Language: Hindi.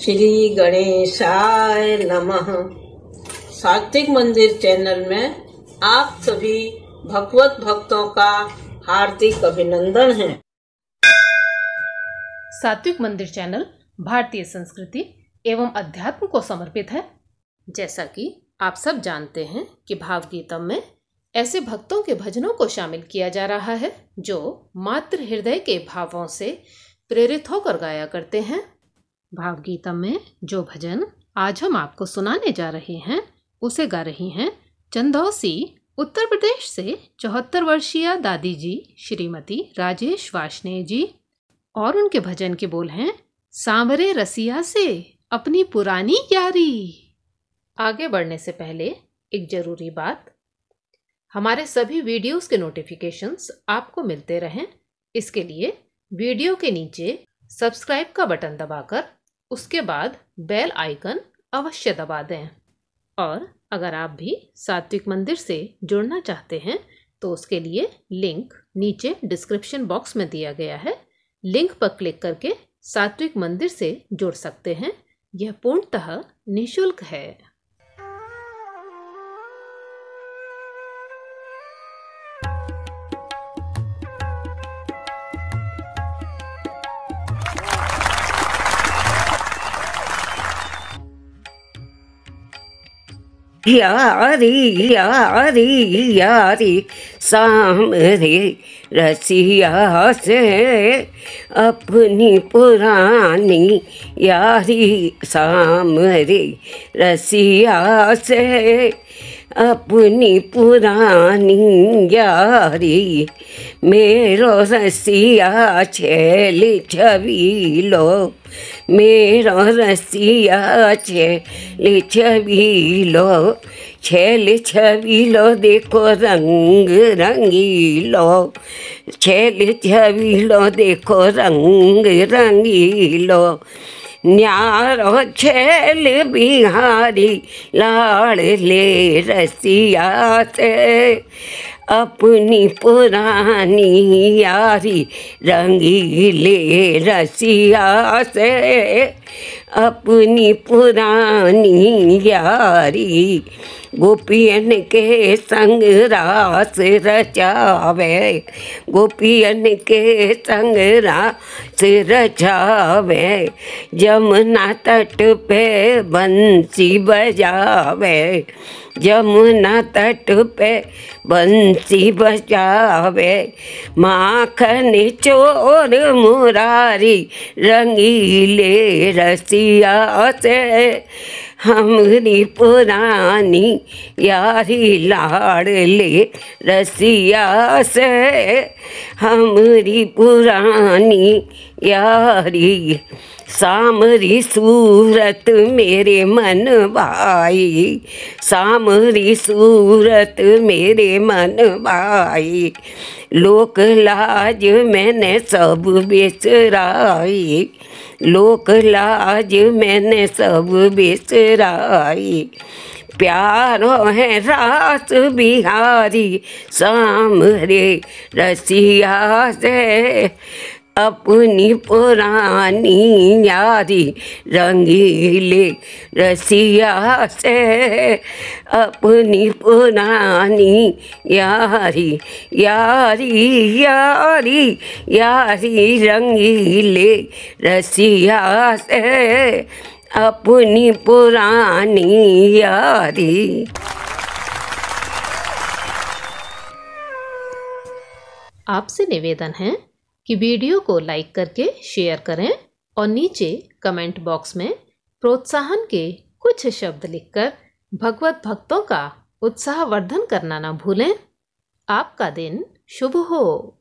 श्री गणेशाय नमः सात्विक मंदिर चैनल में आप सभी भगवत भक्तों का हार्दिक अभिनंदन है सात्विक मंदिर चैनल भारतीय संस्कृति एवं अध्यात्म को समर्पित है जैसा कि आप सब जानते हैं कि भावगीतम में ऐसे भक्तों के भजनों को शामिल किया जा रहा है जो मात्र हृदय के भावों से प्रेरित होकर गाया करते हैं भावगीतम में जो भजन आज हम आपको सुनाने जा रहे हैं उसे गा रही हैं चंदौसी उत्तर प्रदेश से चौहत्तर वर्षीय दादी जी श्रीमती राजेश वाष्णेय जी और उनके भजन के बोल हैं सांवरे रसिया से अपनी पुरानी यारी आगे बढ़ने से पहले एक ज़रूरी बात हमारे सभी वीडियोस के नोटिफिकेशंस आपको मिलते रहें इसके लिए वीडियो के नीचे सब्सक्राइब का बटन दबाकर उसके बाद बेल आइकन अवश्य दबा दें और अगर आप भी सात्विक मंदिर से जुड़ना चाहते हैं तो उसके लिए लिंक नीचे डिस्क्रिप्शन बॉक्स में दिया गया है लिंक पर क्लिक करके सात्विक मंदिर से जुड़ सकते हैं यह पूर्णतः निःशुल्क है यारी यारी यारी रे रसिया से अपनी पुरानी यारी रे रसिया से अपनी पुरानी यारी मेरो रसिया छेली छबीलो मेरो रसिया छेली छबीलो छेली छबीलो देखो रंग रंगीलो छेली छबीलो देखो रंग रंगीलो न्यारो छेल बिहारी लाड़ ले रसिया से अपनी पुरानी यारी रंगीले रसिया से अपनी पुरानी यारी गोपियन के संग रास रचावे गोपियन के संग रास रचावे जमुना तट पे बंसी बजावे जमुना तट पे बंसी बजावे माखन चोर मुरारी रंगीले रसिया से हमरी पुरानी यारी लाडले रसिया से हमरी पुरानी यारी सामरी सूरत मेरे मन भाई सामरी सूरत मेरे मन भाई लोक लाज मैंने सब बेसराई लोक लाज मैंने सब बेसराई प्यारो है रास बिहारी सामरे रसिया से अपनी पुरानी यारी रंगीले रसिया से अपनी पुरानी यारी यारी यारी यारी रंगीले रसिया से अपनी पुरानी यारी आपसे निवेदन है कि वीडियो को लाइक करके शेयर करें और नीचे कमेंट बॉक्स में प्रोत्साहन के कुछ शब्द लिखकर भगवत भक्तों का उत्साहवर्धन करना ना भूलें आपका दिन शुभ हो